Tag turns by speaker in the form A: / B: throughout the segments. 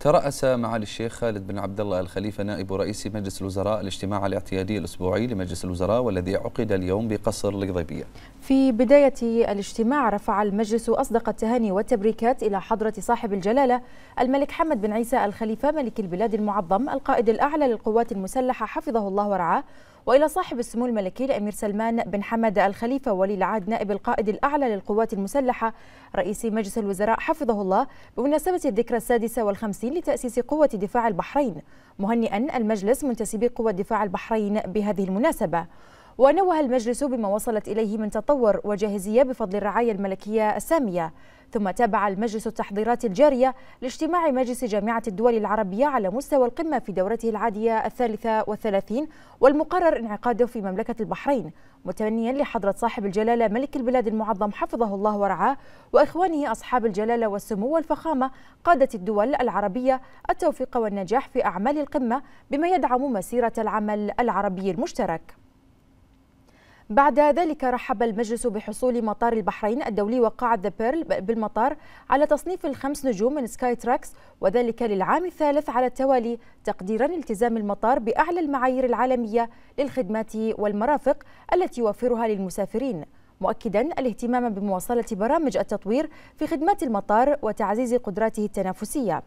A: ترأس معالي الشيخ خالد بن عبد الله الخليفة نائب رئيس مجلس الوزراء الاجتماع الاعتيادي الأسبوعي لمجلس الوزراء والذي عقد اليوم بقصر القضيبية
B: في بداية الاجتماع رفع المجلس أصدق التهاني والتبريكات إلى حضرة صاحب الجلالة الملك حمد بن عيسى الخليفة ملك البلاد المعظم القائد الأعلى للقوات المسلحة حفظه الله ورعاه وإلى صاحب السمو الملكي الأمير سلمان بن حمد الخليفة ولي العهد نائب القائد الأعلى للقوات المسلحة رئيس مجلس الوزراء حفظه الله بمناسبة الذكرى السادسة والخمسين لتأسيس قوة دفاع البحرين مهنئا المجلس منتسبي قوة دفاع البحرين بهذه المناسبة ونوه المجلس بما وصلت إليه من تطور وجاهزية بفضل الرعاية الملكية السامية ثم تابع المجلس التحضيرات الجارية لاجتماع مجلس جامعة الدول العربية على مستوى القمة في دورته العادية الثالثة والثلاثين والمقرر انعقاده في مملكة البحرين متمنيا لحضرة صاحب الجلالة ملك البلاد المعظم حفظه الله ورعاه وإخوانه أصحاب الجلالة والسمو والفخامة قادة الدول العربية التوفيق والنجاح في أعمال القمة بما يدعم مسيرة العمل العربي المشترك بعد ذلك رحب المجلس بحصول مطار البحرين الدولي وقاعة ذا بيرل بالمطار على تصنيف الخمس نجوم من سكاي تراكس وذلك للعام الثالث على التوالي تقديرا التزام المطار بأعلى المعايير العالمية للخدمات والمرافق التي يوفرها للمسافرين مؤكدا الاهتمام بمواصلة برامج التطوير في خدمات المطار وتعزيز قدراته التنافسية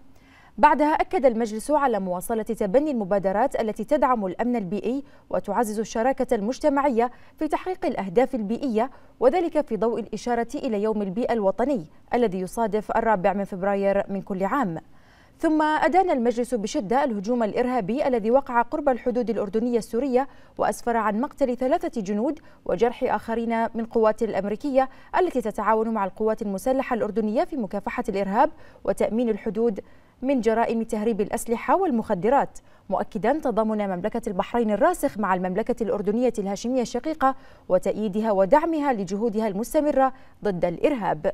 B: بعدها أكد المجلس على مواصلة تبني المبادرات التي تدعم الأمن البيئي وتعزز الشراكة المجتمعية في تحقيق الأهداف البيئية وذلك في ضوء الإشارة إلى يوم البيئة الوطني الذي يصادف الرابع من فبراير من كل عام ثم أدان المجلس بشدة الهجوم الإرهابي الذي وقع قرب الحدود الأردنية السورية وأسفر عن مقتل ثلاثة جنود وجرح آخرين من قوات الأمريكية التي تتعاون مع القوات المسلحة الأردنية في مكافحة الإرهاب وتأمين الحدود من جرائم تهريب الأسلحة والمخدرات مؤكدا تضامن مملكة البحرين الراسخ مع المملكة الأردنية الهاشمية الشقيقة وتأييدها ودعمها لجهودها المستمرة ضد الإرهاب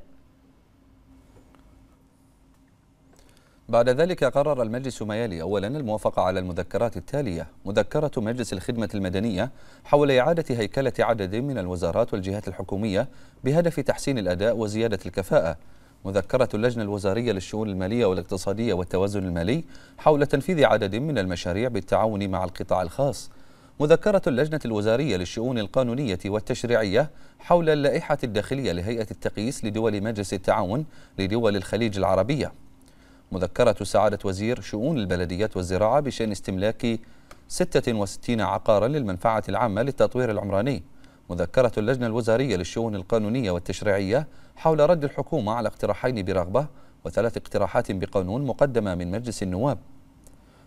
A: بعد ذلك قرر المجلس ما يلي أولا الموافقة على المذكرات التالية مذكرة مجلس الخدمة المدنية حول إعادة هيكلة عدد من الوزارات والجهات الحكومية بهدف تحسين الأداء وزيادة الكفاءة مذكرة اللجنة الوزارية للشؤون المالية والاقتصادية والتوازن المالي حول تنفيذ عدد من المشاريع بالتعاون مع القطاع الخاص مذكرة اللجنة الوزارية للشؤون القانونية والتشريعية حول اللائحة الداخلية لهيئة التقييس لدول مجلس التعاون لدول الخليج العربية مذكرة سعادة وزير شؤون البلديات والزراعة بشأن استملاك 66 عقارا للمنفعة العامة للتطوير العمراني مذكرة اللجنة الوزارية للشؤون القانونية والتشريعية حول رد الحكومة على اقتراحين برغبة وثلاث اقتراحات بقانون مقدمة من مجلس النواب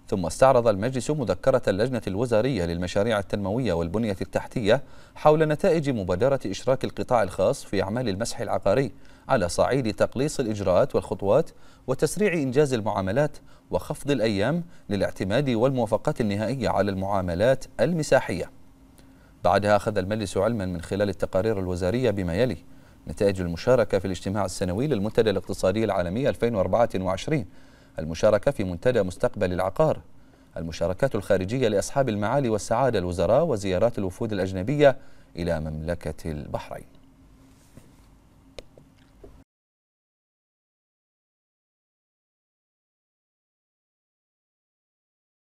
A: ثم استعرض المجلس مذكرة اللجنة الوزارية للمشاريع التنموية والبنية التحتية حول نتائج مبادرة إشراك القطاع الخاص في أعمال المسح العقاري على صعيد تقليص الإجراءات والخطوات وتسريع إنجاز المعاملات وخفض الأيام للاعتماد والموافقات النهائية على المعاملات المساحية بعدها أخذ المجلس علما من خلال التقارير الوزارية بما يلي نتائج المشاركة في الاجتماع السنوي للمنتدى الاقتصادي العالمي 2024 المشاركة في منتدى مستقبل العقار المشاركات الخارجية لأصحاب المعالي والسعادة الوزراء وزيارات الوفود الأجنبية إلى مملكة البحرين